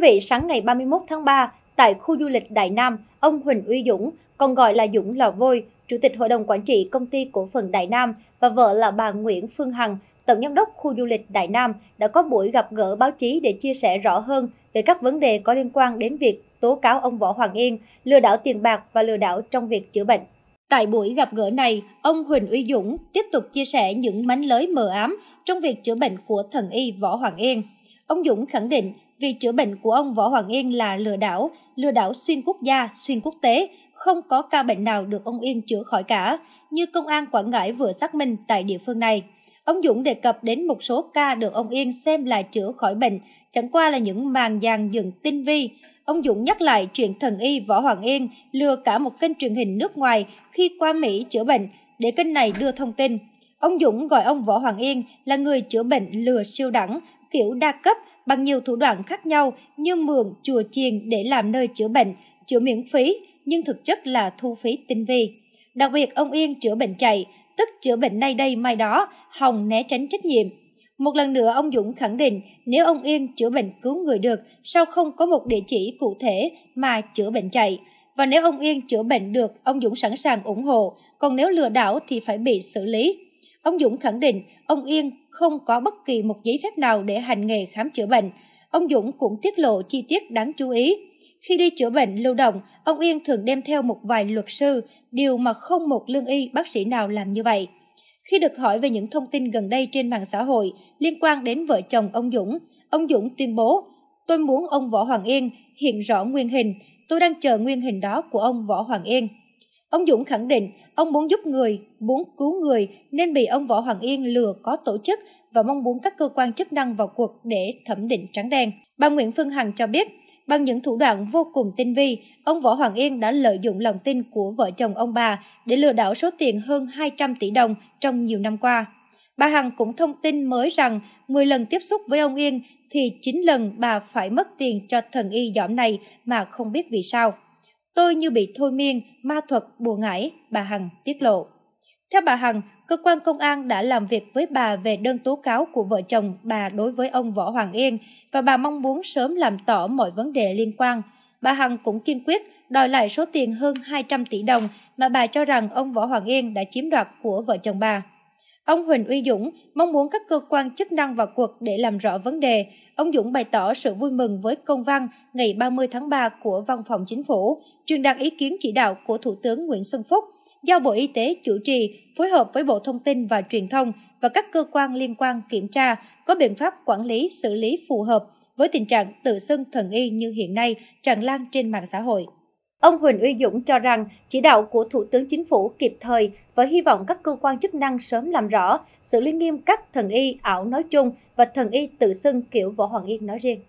vị, sáng ngày 31 tháng 3, tại khu du lịch Đại Nam, ông Huỳnh Uy Dũng, còn gọi là Dũng Lò Vôi, Chủ tịch Hội đồng Quản trị Công ty Cổ phần Đại Nam và vợ là bà Nguyễn Phương Hằng, Tổng Giám đốc khu du lịch Đại Nam đã có buổi gặp gỡ báo chí để chia sẻ rõ hơn về các vấn đề có liên quan đến việc tố cáo ông Võ Hoàng Yên lừa đảo tiền bạc và lừa đảo trong việc chữa bệnh. Tại buổi gặp gỡ này, ông Huỳnh Uy Dũng tiếp tục chia sẻ những mánh lới mờ ám trong việc chữa bệnh của thần y Võ Hoàng Yên. Ông Dũng khẳng định vì chữa bệnh của ông Võ Hoàng Yên là lừa đảo, lừa đảo xuyên quốc gia, xuyên quốc tế, không có ca bệnh nào được ông Yên chữa khỏi cả, như Công an Quảng Ngãi vừa xác minh tại địa phương này. Ông Dũng đề cập đến một số ca được ông Yên xem là chữa khỏi bệnh, chẳng qua là những màn dàn dựng tinh vi. Ông Dũng nhắc lại chuyện thần y Võ Hoàng Yên lừa cả một kênh truyền hình nước ngoài khi qua Mỹ chữa bệnh để kênh này đưa thông tin Ông Dũng gọi ông Võ Hoàng Yên là người chữa bệnh lừa siêu đẳng, kiểu đa cấp bằng nhiều thủ đoạn khác nhau như mượn chùa chiền để làm nơi chữa bệnh, chữa miễn phí nhưng thực chất là thu phí tinh vi. Đặc biệt ông Yên chữa bệnh chạy, tức chữa bệnh nay đây mai đó, hòng né tránh trách nhiệm. Một lần nữa ông Dũng khẳng định nếu ông Yên chữa bệnh cứu người được sao không có một địa chỉ cụ thể mà chữa bệnh chạy. Và nếu ông Yên chữa bệnh được, ông Dũng sẵn sàng ủng hộ, còn nếu lừa đảo thì phải bị xử lý. Ông Dũng khẳng định ông Yên không có bất kỳ một giấy phép nào để hành nghề khám chữa bệnh. Ông Dũng cũng tiết lộ chi tiết đáng chú ý. Khi đi chữa bệnh lưu động, ông Yên thường đem theo một vài luật sư, điều mà không một lương y bác sĩ nào làm như vậy. Khi được hỏi về những thông tin gần đây trên mạng xã hội liên quan đến vợ chồng ông Dũng, ông Dũng tuyên bố, tôi muốn ông Võ Hoàng Yên hiện rõ nguyên hình, tôi đang chờ nguyên hình đó của ông Võ Hoàng Yên. Ông Dũng khẳng định ông muốn giúp người, muốn cứu người nên bị ông Võ Hoàng Yên lừa có tổ chức và mong muốn các cơ quan chức năng vào cuộc để thẩm định trắng đen. Bà Nguyễn Phương Hằng cho biết, bằng những thủ đoạn vô cùng tinh vi, ông Võ Hoàng Yên đã lợi dụng lòng tin của vợ chồng ông bà để lừa đảo số tiền hơn 200 tỷ đồng trong nhiều năm qua. Bà Hằng cũng thông tin mới rằng 10 lần tiếp xúc với ông Yên thì 9 lần bà phải mất tiền cho thần y giỏm này mà không biết vì sao. Tôi như bị thôi miên, ma thuật, bùa ngải, bà Hằng tiết lộ. Theo bà Hằng, cơ quan công an đã làm việc với bà về đơn tố cáo của vợ chồng bà đối với ông Võ Hoàng Yên và bà mong muốn sớm làm tỏ mọi vấn đề liên quan. Bà Hằng cũng kiên quyết đòi lại số tiền hơn 200 tỷ đồng mà bà cho rằng ông Võ Hoàng Yên đã chiếm đoạt của vợ chồng bà. Ông Huỳnh Uy Dũng mong muốn các cơ quan chức năng vào cuộc để làm rõ vấn đề. Ông Dũng bày tỏ sự vui mừng với công văn ngày 30 tháng 3 của Văn phòng Chính phủ, truyền đạt ý kiến chỉ đạo của Thủ tướng Nguyễn Xuân Phúc, giao Bộ Y tế chủ trì, phối hợp với Bộ Thông tin và Truyền thông và các cơ quan liên quan kiểm tra, có biện pháp quản lý, xử lý phù hợp với tình trạng tự xưng thần y như hiện nay tràn lan trên mạng xã hội. Ông Huỳnh Uy Dũng cho rằng chỉ đạo của Thủ tướng Chính phủ kịp thời và hy vọng các cơ quan chức năng sớm làm rõ, xử lý nghiêm các thần y ảo nói chung và thần y tự xưng kiểu Võ Hoàng Yên nói riêng.